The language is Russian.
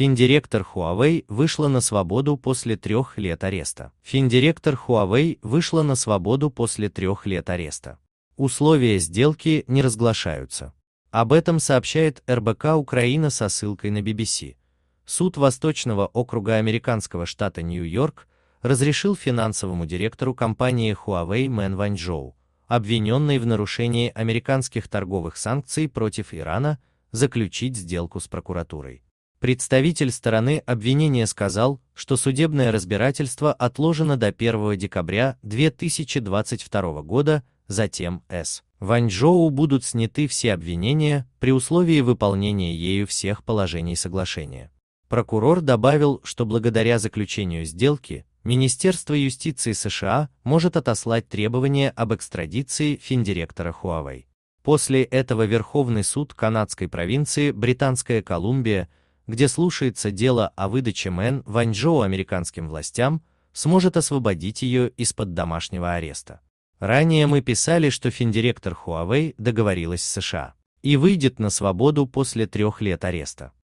Финдиректор Huawei вышла на свободу после трех лет ареста. Финдиректор Huawei вышла на свободу после трех лет ареста. Условия сделки не разглашаются. Об этом сообщает РБК Украина со ссылкой на BBC. Суд Восточного округа американского штата Нью-Йорк разрешил финансовому директору компании Huawei Мэн Ваньчжоу, обвиненной в нарушении американских торговых санкций против Ирана, заключить сделку с прокуратурой. Представитель стороны обвинения сказал, что судебное разбирательство отложено до 1 декабря 2022 года, затем С. Ванчжоу будут сняты все обвинения при условии выполнения ею всех положений соглашения. Прокурор добавил, что благодаря заключению сделки Министерство юстиции США может отослать требование об экстрадиции финдиректора Huawei. После этого Верховный суд канадской провинции Британская Колумбия где слушается дело о выдаче Мэн Ваньчжоу американским властям, сможет освободить ее из-под домашнего ареста. Ранее мы писали, что финдиректор Huawei договорилась с США и выйдет на свободу после трех лет ареста.